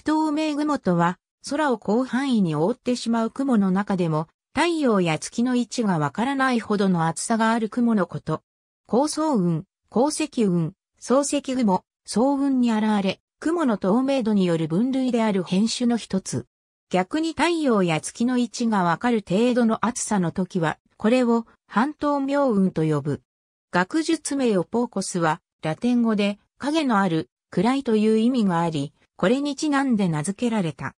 不透明雲とは、空を広範囲に覆ってしまう雲の中でも、太陽や月の位置がわからないほどの厚さがある雲のこと。高層雲、高積雲、層積雲、層雲に現れ、雲の透明度による分類である変種の一つ。逆に太陽や月の位置がわかる程度の厚さの時は、これを半透明雲と呼ぶ。学術名をポーコスは、ラテン語で影のある、暗いという意味があり、これにちなんで名付けられた。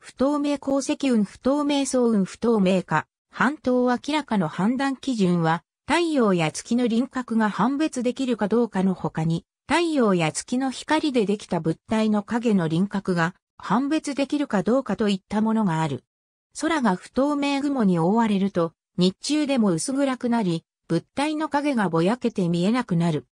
不透明鉱石運不透明層運不透明化、半島明らかの判断基準は、太陽や月の輪郭が判別できるかどうかの他に、太陽や月の光でできた物体の影の輪郭が判別できるかどうかといったものがある。空が不透明雲に覆われると、日中でも薄暗くなり、物体の影がぼやけて見えなくなる。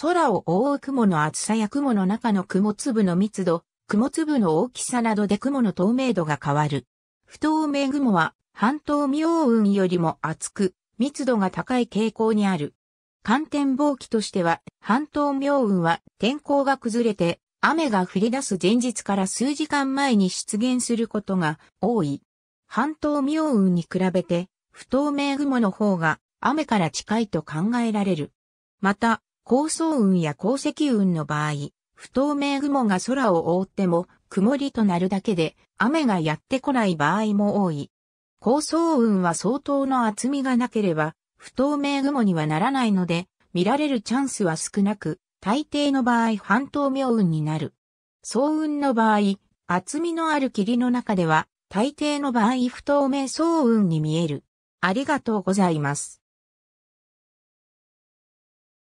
空を覆う雲の厚さや雲の中の雲粒の密度、雲粒の大きさなどで雲の透明度が変わる。不透明雲は半透明雲よりも厚く、密度が高い傾向にある。寒天望気としては、半透明雲は天候が崩れて、雨が降り出す前日から数時間前に出現することが多い。半透明雲に比べて、不透明雲の方が雨から近いと考えられる。また、高層雲や鉱石雲の場合、不透明雲が空を覆っても曇りとなるだけで雨がやってこない場合も多い。高層雲は相当の厚みがなければ不透明雲にはならないので見られるチャンスは少なく大抵の場合半透明雲になる。層雲の場合厚みのある霧の中では大抵の場合不透明層雲に見える。ありがとうございます。